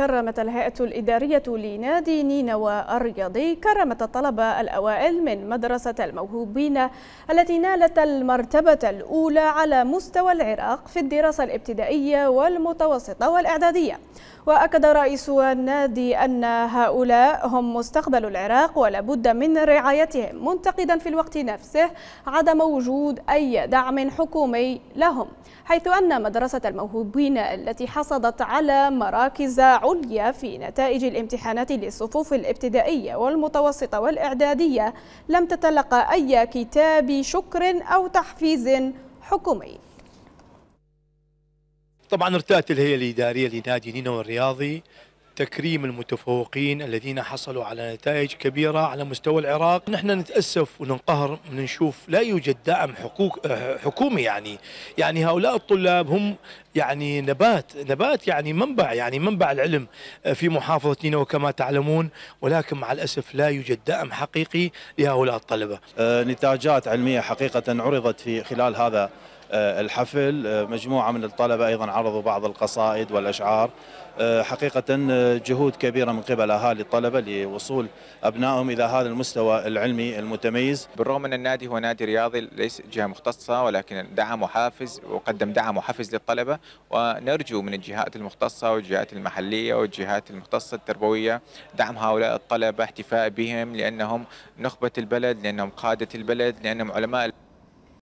كرمت الهيئة الإدارية لنادي نينوى الرياضي كرمت الطلبة الأوائل من مدرسة الموهوبين التي نالت المرتبة الأولى على مستوى العراق في الدراسة الابتدائية والمتوسطة والإعدادية وأكد رئيس النادي أن هؤلاء هم مستقبل العراق ولابد من رعايتهم منتقدا في الوقت نفسه عدم وجود أي دعم حكومي لهم حيث أن مدرسة الموهوبين التي حصلت على مراكز العليا في نتائج الامتحانات للصفوف الابتدائية والمتوسطة والإعدادية لم تتلقى أي كتاب شكر أو تحفيز حكومي طبعا ارتأت الهيئة الإدارية لنادي نينو الرياضي تكريم المتفوقين الذين حصلوا على نتائج كبيرة على مستوى العراق نحن نتأسف وننقهر من نشوف لا يوجد دعم حقوق حكومي يعني يعني هؤلاء الطلاب هم يعني نبات نبات يعني منبع يعني منبع العلم في محافظة نينوى كما تعلمون ولكن مع الأسف لا يوجد دعم حقيقي لهؤلاء الطلبة آه، نتاجات علمية حقيقة عرضت في خلال هذا آه، الحفل آه، مجموعة من الطلبة أيضا عرضوا بعض القصائد والأشعار آه، حقيقة جهود كبيرة من قبل أهالي الطلبة لوصول أبنائهم إلى هذا المستوى العلمي المتميز بالرغم أن النادي هو نادي رياضي ليس جهة مختصة ولكن دعم وحافز وقدم دعم وحافز للطلبة ونرجو من الجهات المختصة والجهات المحلية والجهات المختصة التربوية دعم هؤلاء الطلبة احتفاء بهم لأنهم نخبة البلد لأنهم قادة البلد لأنهم علماء